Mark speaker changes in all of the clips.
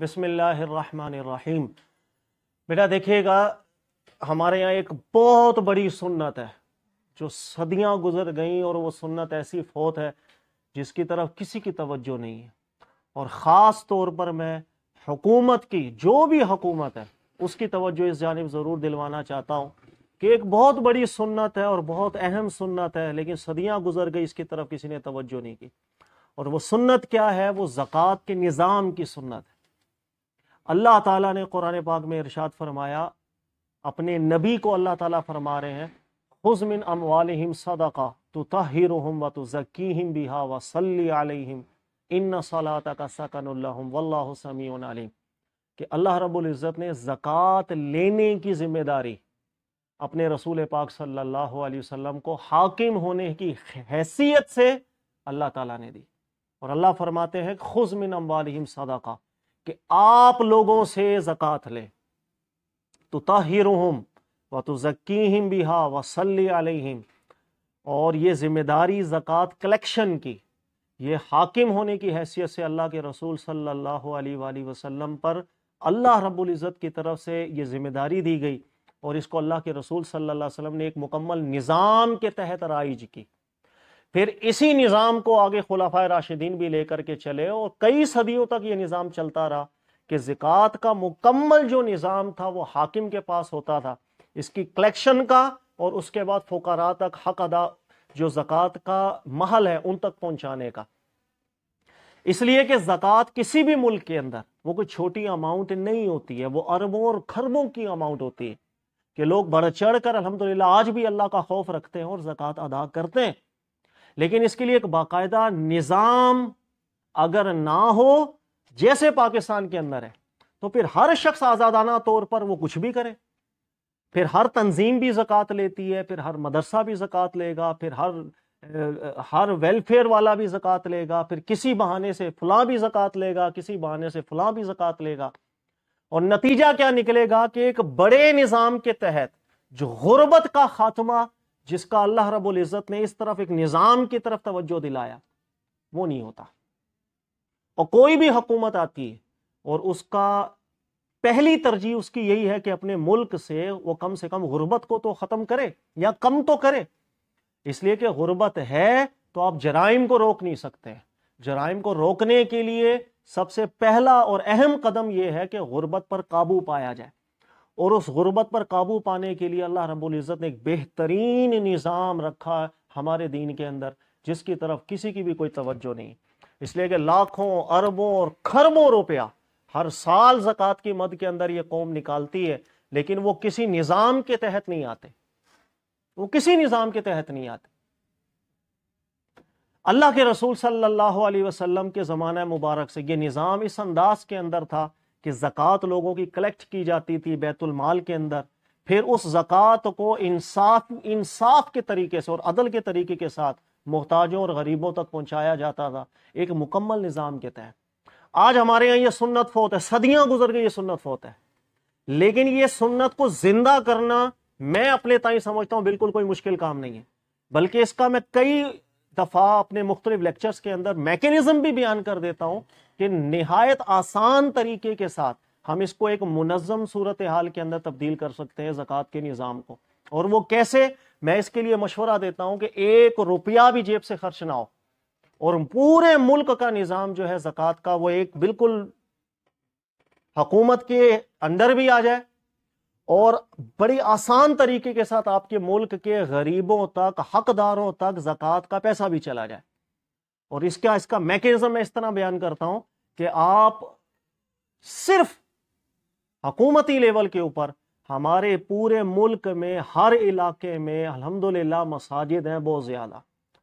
Speaker 1: बिसमीम बेटा देखिएगा हमारे यहाँ एक बहुत बड़ी सुन्नत है जो सदियाँ गुजर गई और वो सुन्नत ऐसी फोत है जिसकी तरफ किसी की तवज्जो नहीं है और ख़ास तौर पर मैं हुकूमत की जो भी हुकूमत है उसकी तवज्जो इस जानब ज़रूर दिलवाना चाहता हूँ कि एक बहुत बड़ी सुन्नत है और बहुत अहम सुन्नत है लेकिन सदियाँ गुजर गई इसकी तरफ किसी ने तवज्जो नहीं की और वो सुन्नत क्या है वो ज़क़़त के निज़ाम की सुन्नत है अल्लाह ताला ने कुरान पाक में इरशाद फरमाया अपने नबी को अल्लाह ताला फरमा रहे हैं खुजमिन अमवालम सदका तो तहिर व तो ज़कीम बिहा वसलम इन सलात का सकन वल्लासमीम कि अल्लाह रबुल्ज़त ने ज़क़़त लेने की ज़िम्मेदारी अपने रसूल पाक सल्लल्लाहु अलैहि वसल्लम को हाकिम होने की हैसियत से अल्लाह ताला ने दी और अल्लाह फरमाते हैं खुजमिन अम्बालम सदाका कि आप लोगों से ज़क़़त लें तो ताहिर हम व तो ज़कीम बिहा वसल्ली अलैहिम और ये ज़िम्मेदारी ज़क़़त कलेक्शन की ये हाकिम होने की हैसियत से अल्लाह के रसूल सल्ला अलैहि पर अल्लाह रबुल्जत की तरफ से ये ज़िम्मेदारी दी गई और इसको अल्लाह के रसूल सल्लल्लाहु अलैहि वसल्लम ने एक मुकम्मल निज़ाम के तहत राइज की फिर इसी निज़ाम को आगे खुलाफा राशिदीन भी लेकर के चले और कई सदियों तक ये निज़ाम चलता रहा कि जिकात का मुकम्मल जो निज़ाम था वो हाकिम के पास होता था इसकी कलेक्शन का और उसके बाद फोकारा तक हक अदा जो ज़क़़त का महल है उन तक पहुँचाने का इसलिए कि ज़क़़त किसी भी मुल्क के अंदर वो कोई छोटी अमाउंट नहीं होती है वो अरबों और खरबों की अमाउंट होती है कि लोग बढ़ चढ़ कर अलहमदिल्ला आज भी अल्लाह का खौफ रखते हैं और ज़क़़त अदा करते हैं लेकिन इसके लिए एक बाकायदा निज़ाम अगर ना हो जैसे पाकिस्तान के अंदर है तो फिर हर शख्स आज़ादाना तौर पर वो कुछ भी करे फिर हर तंजीम भी जक़ात लेती है फिर हर मदरसा भी जक़ात लेगा फिर हर हर वेलफेयर वाला भी जक़ात लेगा फिर किसी बहाने से फुला भी जक़ात लेगा किसी बहाने से फुला भी जक़ात लेगा और नतीजा क्या निकलेगा कि एक बड़े निज़ाम के तहत जो गुर्बत का खात्मा जिसका अल्लाह रबुल्ज़त ने इस तरफ एक निज़ाम की तरफ तवज्जो दिलाया वो नहीं होता और कोई भी हुकूमत आती है और उसका पहली तरजीह उसकी यही है कि अपने मुल्क से वो कम से कम गुर्बत को तो ख़त्म करे या कम तो करे इसलिए कि गुर्बत है तो आप जराइम को रोक नहीं सकते जराइम को रोकने के लिए सबसे पहला और अहम कदम यह है कि गुर्बत पर काबू पाया जाए और उस गुरबत पर काबू पाने के लिए अल्लाह रबुल्जत ने एक बेहतरीन निज़ाम रखा हमारे दीन के अंदर जिसकी तरफ किसी की भी कोई तवज्जो नहीं इसलिए कि लाखों अरबों और खरबों रुपया हर साल ज़क़़त की मद के अंदर ये कौम निकालती है लेकिन वो किसी निज़ाम के तहत नहीं आते वो किसी निज़ाम के तहत नहीं आते अल्लाह के रसूल सल्लल्लाहु अलैहि वसल्लम के ज़माना मुबारक से ये निज़ाम इस अंदाज के अंदर था कि ज़क़़त लोगों की कलेक्ट की जाती थी बैतुलमाल के अंदर फिर उस ज़क़़त को इंसाफ इंसाफ के तरीके से और अदल के तरीके के साथ मोहताजों और गरीबों तक पहुँचाया जाता था एक मुकम्मल निज़ाम के तहत आज हमारे यहाँ ये सुन्नत फोत है सदियाँ गुजर गई ये सुन्नत फोत है लेकिन ये सुन्नत को ज़िंदा करना मैं अपने ताई समझता हूँ बिल्कुल कोई मुश्किल काम नहीं है बल्कि इसका मैं कई दफ़ा अपने मुख्तलिफ लेक्चर्स के अंदर मैकेनिज़्म भी बयान कर देता हूँ कि नहायत आसान तरीके के साथ हम इसको एक मुनज़म सूरत हाल के अंदर तब्दील कर सकते हैं जक़ात के निज़ाम को और वो कैसे मैं इसके लिए मशवरा देता हूँ कि एक रुपया भी जेब से खर्च ना हो और पूरे मुल्क का निज़ाम जो है ज़क़़त का वो एक बिल्कुल हकूमत के अंदर भी आ जाए और बड़े आसान तरीके के साथ आपके मुल्क के गरीबों तक हकदारों तक जक़ात का पैसा भी चला जाए और इसका इसका मैकेनिज्म मैं इस तरह बयान करता हूं कि आप सिर्फ हकूमती लेवल के ऊपर हमारे पूरे मुल्क में हर इलाके में अल्हम्दुलिल्लाह मसाजिद हैं बहुत ज़्यादा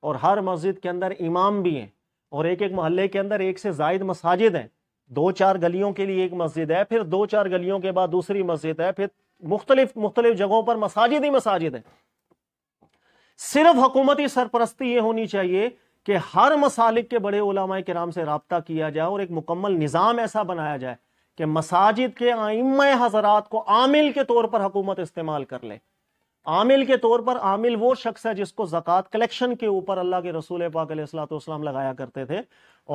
Speaker 1: और हर मस्जिद के अंदर इमाम भी हैं और एक एक मोहल्ले के अंदर एक से जायद मसाजिद हैं दो चार गलियों के लिए एक मस्जिद है फिर दो चार गलियों के बाद दूसरी मस्जिद है फिर मुख्तलिफ मुख्तलिफ जगहों पर मसाजिद ही मसाजिद हैं सिर्फ हुकूमती सरपरस्ती ये होनी चाहिए कि हर मसालिक के बड़े के नाम से रबता किया जाए और एक मुकम्मल निज़ाम ऐसा बनाया जाए कि मसाजिद के आइम हजरात को आमिल के तौर पर हुकूमत इस्तेमाल कर ले आमिल के तौर पर आमिल वो शख्स है जिसको ज़क़़त कलेक्शन के ऊपर अल्लाह के रसूल पाकलाम लगाया करते थे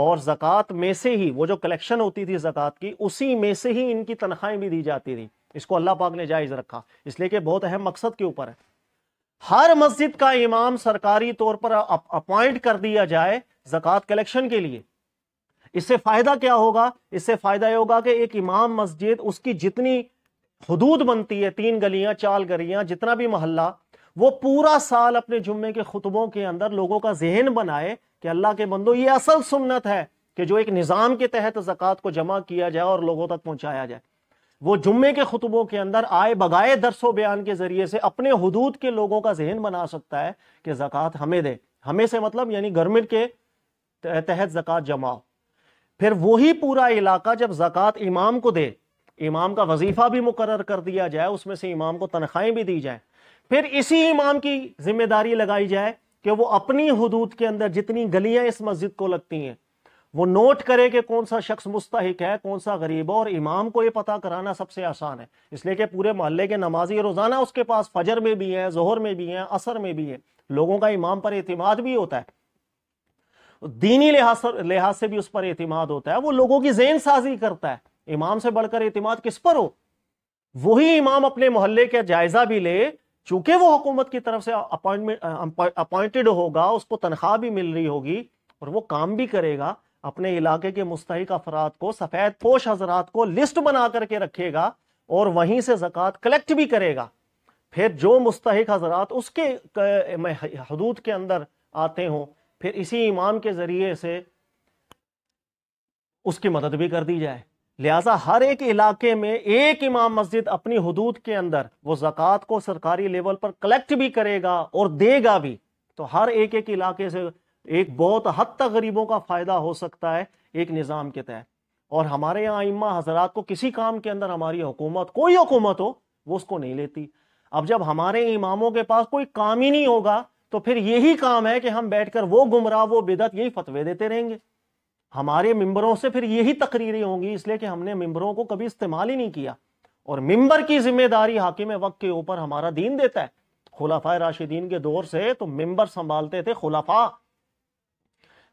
Speaker 1: और ज़क़़त में से ही वो जो कलेक्शन होती थी ज़क़़त की उसी में से ही इनकी तनख्वाहें भी दी जाती थी इसको अल्लाह पाक ने जायज़ रखा इसलिए कि बहुत अहम मकसद के ऊपर है हर मस्जिद का इमाम सरकारी तौर पर अपॉइंट कर दिया जाए जक़ात कलेक्शन के लिए इससे फ़ायदा क्या होगा इससे फ़ायदा ये होगा कि एक इमाम मस्जिद उसकी जितनी हदूद बनती है तीन गलियां चार गलियां जितना भी मोहल्ला वो पूरा साल अपने जुम्मे के खुतबों के अंदर लोगों का जहन बनाए कि अल्लाह के बंदो ये असल सुन्नत है कि जो एक निज़ाम के तहत जकवात को जमा किया जाए और लोगों तक पहुंचाया जाए वो जुम्मे के खुतबों के अंदर आए बगाए दरसो बयान के ज़रिए से अपने हदूद के लोगों का जहन बना सकता है कि जक़ात हमें दे हमें से मतलब यानी गवर्नमेंट के तहत जक़ात जमाओ फिर वही पूरा इलाका जब जक़ात इमाम को दे इमाम का वजीफ़ा भी मुकर कर दिया जाए उसमें से इमाम को तनख्वाहें भी दी जाए फिर इसी इमाम की जिम्मेदारी लगाई जाए कि वो अपनी हदूद के अंदर जितनी गलियां इस मस्जिद को लगती हैं वो नोट करे कि कौन सा शख्स मुस्तक है कौन सा गरीब है और इमाम को ये पता कराना सबसे आसान है इसलिए कि पूरे मोहल्ले के नमाजी रोज़ाना उसके पास फजर में भी हैं जहर में भी हैं असर में भी हैं लोगों का इमाम पर एतम भी होता है दीनी लिहाज लिहाज से भी उस पर एतमाद होता है वो लोगों की जेन साजी करता है इमाम से बढ़कर एतम किस पर हो वही इमाम अपने मोहल्ले का जायजा भी ले चूंकि वो हुकूमत की तरफ से अपॉइंटमेंट अपॉइंटेड होगा उसको तनख्वाह भी मिल रही होगी और वो काम भी करेगा अपने इलाके के मुस्तक अफराद को सफ़ेद पोश हजरात को लिस्ट बना करके रखेगा और वहीं से जक़ात कलेक्ट भी करेगा फिर जो मुस्तक हजरात उसके हदूद के अंदर आते हों फिर इसी इमाम के ज़रिए से उसकी मदद भी कर दी जाए लिहाजा हर एक इलाके में एक इमाम मस्जिद अपनी हदूद के अंदर वो जक़ात को सरकारी लेवल पर कलेक्ट भी करेगा और देगा भी तो हर एक एक इलाके से एक बहुत हद तक गरीबों का फ़ायदा हो सकता है एक निज़ाम के तहत और हमारे यहाँ इम्मा हजरात को किसी काम के अंदर हमारी हुकूमत कोई हुकूमत हो वो उसको नहीं लेती अब जब हमारे इमामों के पास कोई काम ही नहीं होगा तो फिर यही काम है कि हम बैठकर वो गुमराह वो बिदत यही फतवे देते रहेंगे हमारे मिंबरों से फिर यही तकरीरें होंगी इसलिए कि हमने मिंबरों को कभी इस्तेमाल ही नहीं किया और मिंबर की जिम्मेदारी हाकिम वक्त के ऊपर हमारा दीन देता है खुलाफा राशिदीन के दौर से तो मिंबर संभालते थे खुलाफा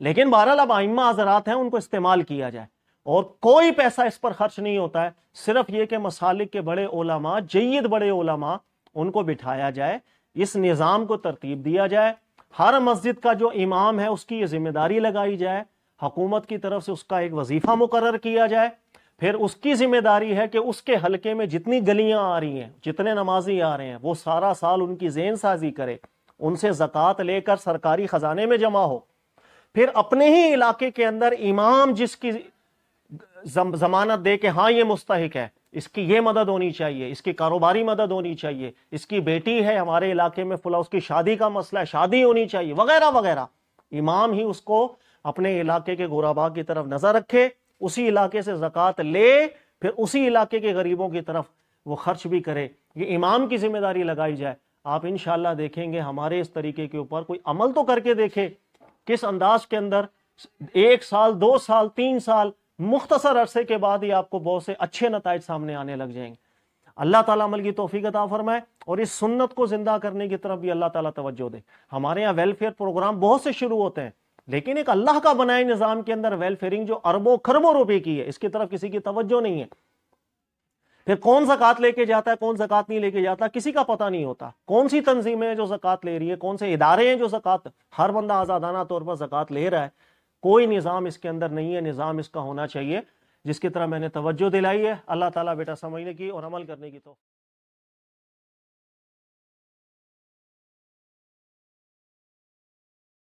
Speaker 1: लेकिन बहरहाल अब आइमा हजरात हैं उनको इस्तेमाल किया जाए और कोई पैसा इस पर खर्च नहीं होता है सिर्फ ये कि मसालिक के बड़े ओलामा जयद बड़े ओलामा उनको बिठाया जाए इस निज़ाम को तरतीब दिया जाए हर मस्जिद का जो इमाम है उसकी ये जिम्मेदारी लगाई जाए हकूमत की तरफ से उसका एक वजीफ़ा मुकर किया जाए फिर उसकी जिम्मेदारी है कि उसके हलके में जितनी गलियां आ रही हैं जितने नमाजी आ रहे हैं वो सारा साल उनकी जेन साजी करे उनसे जक़ात लेकर सरकारी ख़जाने में जमा हो फिर अपने ही इलाके के अंदर इमाम जिसकी जम, जमानत दे के हाँ ये मुस्तक है इसकी ये मदद होनी चाहिए इसकी कारोबारी मदद होनी चाहिए इसकी बेटी है हमारे इलाके में फुला उसकी शादी का मसला है शादी होनी चाहिए वगैरह वगैरह इमाम ही उसको अपने इलाके के गोराबा की तरफ नजर रखे उसी इलाके से जक़ात ले फिर उसी इलाके के गरीबों की तरफ वो खर्च भी करे ये इमाम की जिम्मेदारी लगाई जाए आप इन देखेंगे हमारे इस तरीके के ऊपर कोई अमल तो करके देखे किस अंदाज के अंदर एक साल दो साल तीन साल मुख्तसर अरसे के बाद ही आपको बहुत से अच्छे नतज सामने आने लग जाएंगे अल्लाह ताला अमल की तोफ़ी अता फरमाए और इस सुन्नत को ज़िंदा करने की तरफ भी अल्लाह ताला तवज्जो दे हमारे यहाँ वेलफेयर प्रोग्राम बहुत से शुरू होते हैं लेकिन एक अल्लाह का बनाए निज़ाम के अंदर वेलफेयरिंग जो अरबों खरबों रुपए की है इसकी तरफ किसी की तवज्जो नहीं है फिर कौन जक़ात लेके जाता है कौन जक़ात नहीं लेके जाता किसी का पता नहीं होता कौन सी तंजीमें हैं जो जक़ात ले रही है कौन से इदारे हैं जो जक़ात हर बंदा आज़ादाना तौर पर जक़ात ले रहा है कोई निज़ाम इसके अंदर नहीं है निज़ाम इसका होना चाहिए जिसकी तरह मैंने तवज्जो दिलाई है अल्लाह ताला बेटा समझने की और अमल करने की तो